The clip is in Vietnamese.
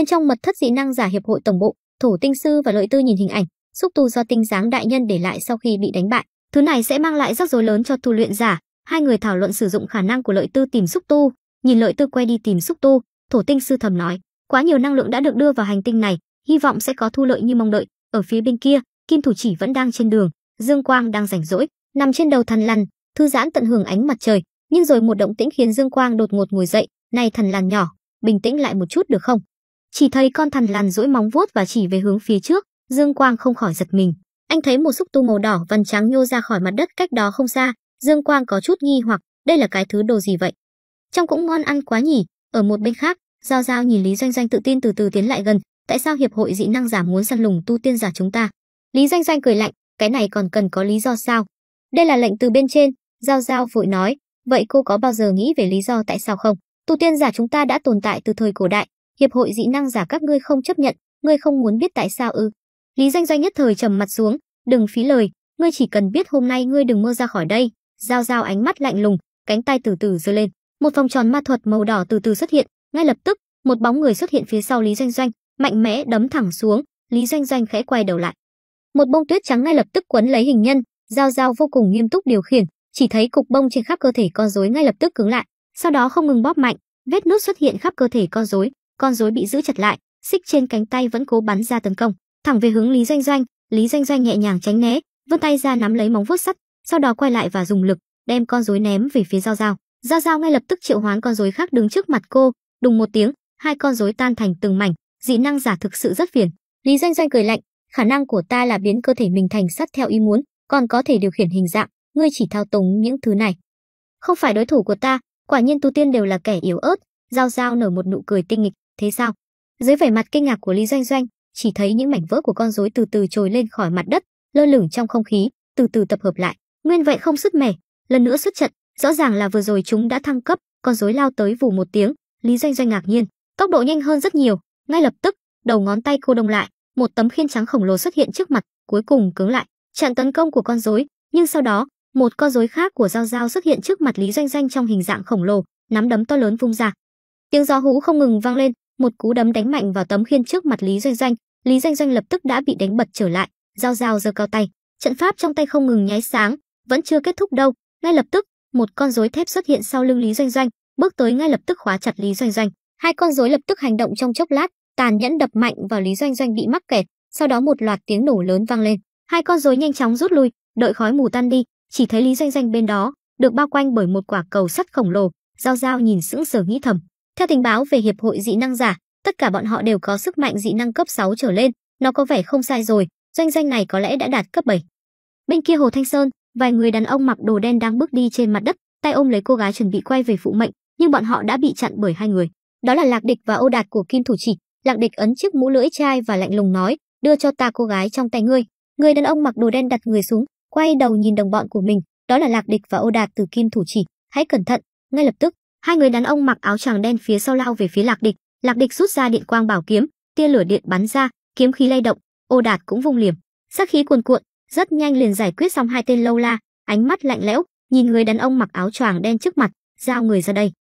Bên trong mật thất dị năng giả hiệp hội tổng bộ, Thổ Tinh sư và Lợi Tư nhìn hình ảnh, xúc tu do tinh dáng đại nhân để lại sau khi bị đánh bại, thứ này sẽ mang lại rắc rối lớn cho tu luyện giả. Hai người thảo luận sử dụng khả năng của Lợi Tư tìm xúc tu, nhìn Lợi Tư quay đi tìm xúc tu, Thổ Tinh sư thầm nói, quá nhiều năng lượng đã được đưa vào hành tinh này, hy vọng sẽ có thu lợi như mong đợi. Ở phía bên kia, Kim Thủ Chỉ vẫn đang trên đường, Dương Quang đang rảnh rỗi, nằm trên đầu thần lằn, thư giãn tận hưởng ánh mặt trời, nhưng rồi một động tĩnh khiến Dương Quang đột ngột ngồi dậy, "Này thần lằn nhỏ, bình tĩnh lại một chút được không?" Chỉ thấy con thằn lằn duỗi móng vuốt và chỉ về hướng phía trước, Dương Quang không khỏi giật mình. Anh thấy một xúc tu màu đỏ vằn trắng nhô ra khỏi mặt đất cách đó không xa, Dương Quang có chút nghi hoặc, đây là cái thứ đồ gì vậy? Trông cũng ngon ăn quá nhỉ. Ở một bên khác, Giao Giao nhìn Lý Doanh Doanh tự tin từ từ tiến lại gần, tại sao hiệp hội dị năng giả muốn săn lùng tu tiên giả chúng ta? Lý Doanh Doanh cười lạnh, cái này còn cần có lý do sao? Đây là lệnh từ bên trên, Giao Giao vội nói, vậy cô có bao giờ nghĩ về lý do tại sao không? Tu tiên giả chúng ta đã tồn tại từ thời cổ đại, hiệp hội dị năng giả các ngươi không chấp nhận, ngươi không muốn biết tại sao ư? Lý Doanh Doanh nhất thời trầm mặt xuống, đừng phí lời, ngươi chỉ cần biết hôm nay ngươi đừng mơ ra khỏi đây. Giao giao ánh mắt lạnh lùng, cánh tay từ từ giơ lên, một vòng tròn ma thuật màu đỏ từ từ xuất hiện, ngay lập tức, một bóng người xuất hiện phía sau Lý Doanh Doanh, mạnh mẽ đấm thẳng xuống, Lý Doanh Doanh khẽ quay đầu lại. Một bông tuyết trắng ngay lập tức quấn lấy hình nhân, giao giao vô cùng nghiêm túc điều khiển, chỉ thấy cục bông trên khắp cơ thể con rối ngay lập tức cứng lại, sau đó không ngừng bóp mạnh, vết nứt xuất hiện khắp cơ thể con rối, con rối bị giữ chặt lại, xích trên cánh tay vẫn cố bắn ra tấn công, thẳng về hướng Lý Doanh Doanh, Lý Doanh Doanh nhẹ nhàng tránh né, vươn tay ra nắm lấy móng vuốt sắt, sau đó quay lại và dùng lực, đem con rối ném về phía Giao Giao. Giao Giao ngay lập tức triệu hoán con rối khác đứng trước mặt cô, đùng một tiếng, hai con rối tan thành từng mảnh, dị năng giả thực sự rất phiền. Lý Doanh Doanh cười lạnh, khả năng của ta là biến cơ thể mình thành sắt theo ý muốn, còn có thể điều khiển hình dạng, ngươi chỉ thao túng những thứ này. Không phải đối thủ của ta, quả nhiên tu tiên đều là kẻ yếu ớt, Giao Giao nở một nụ cười tinh nghịch, Thế sao? Dưới vẻ mặt kinh ngạc của Lý Doanh Doanh, chỉ thấy những mảnh vỡ của con rối từ từ trồi lên khỏi mặt đất, lơ lửng trong không khí, từ từ tập hợp lại, nguyên vậy không sứt mẻ, lần nữa xuất trận, rõ ràng là vừa rồi chúng đã thăng cấp, con rối lao tới vù một tiếng, Lý Doanh Doanh ngạc nhiên, tốc độ nhanh hơn rất nhiều, ngay lập tức, đầu ngón tay cô đông lại, một tấm khiên trắng khổng lồ xuất hiện trước mặt, cuối cùng cứng lại, chặn tấn công của con rối, nhưng sau đó, một con rối khác của Giao Giao xuất hiện trước mặt Lý Doanh Doanh trong hình dạng khổng lồ, nắm đấm to lớn vung ra. Tiếng gió hú không ngừng vang lên, một cú đấm đánh mạnh vào tấm khiên trước mặt Lý Doanh Doanh, Lý Doanh Doanh lập tức đã bị đánh bật trở lại, giao giao giơ cao tay, trận pháp trong tay không ngừng nháy sáng, vẫn chưa kết thúc đâu, ngay lập tức, một con rối thép xuất hiện sau lưng Lý Doanh Doanh, bước tới ngay lập tức khóa chặt Lý Doanh Doanh. Hai con rối lập tức hành động trong chốc lát, tàn nhẫn đập mạnh vào Lý Doanh Doanh bị mắc kẹt, sau đó một loạt tiếng nổ lớn vang lên. Hai con rối nhanh chóng rút lui, đợi khói mù tan đi, chỉ thấy Lý Doanh Doanh bên đó, được bao quanh bởi một quả cầu sắt khổng lồ, Giao Giao nhìn sững sờ nghĩ thầm, theo tình báo về Hiệp hội dị năng giả, tất cả bọn họ đều có sức mạnh dị năng cấp 6 trở lên, nó có vẻ không sai rồi, doanh danh này có lẽ đã đạt cấp 7. Bên kia Hồ Thanh Sơn, vài người đàn ông mặc đồ đen đang bước đi trên mặt đất, tay ôm lấy cô gái chuẩn bị quay về phụ mệnh, nhưng bọn họ đã bị chặn bởi hai người. Đó là Lạc Địch và Ô Đạt của Kim Thủ Chỉ. Lạc Địch ấn chiếc mũ lưỡi chai và lạnh lùng nói, "Đưa cho ta cô gái trong tay ngươi." Người đàn ông mặc đồ đen đặt người xuống, quay đầu nhìn đồng bọn của mình, đó là Lạc Địch và Ô Đạt từ Kim Thủ Chỉ, "Hãy cẩn thận." Ngay lập tức, Hai người đàn ông mặc áo choàng đen phía sau lao về phía Lạc Địch, Lạc Địch rút ra điện quang bảo kiếm, tia lửa điện bắn ra, kiếm khí lay động, Ô Đạt cũng vung liềm, sát khí cuồn cuộn, rất nhanh liền giải quyết xong hai tên lâu la, ánh mắt lạnh lẽo, nhìn người đàn ông mặc áo choàng đen trước mặt, giao người ra đây.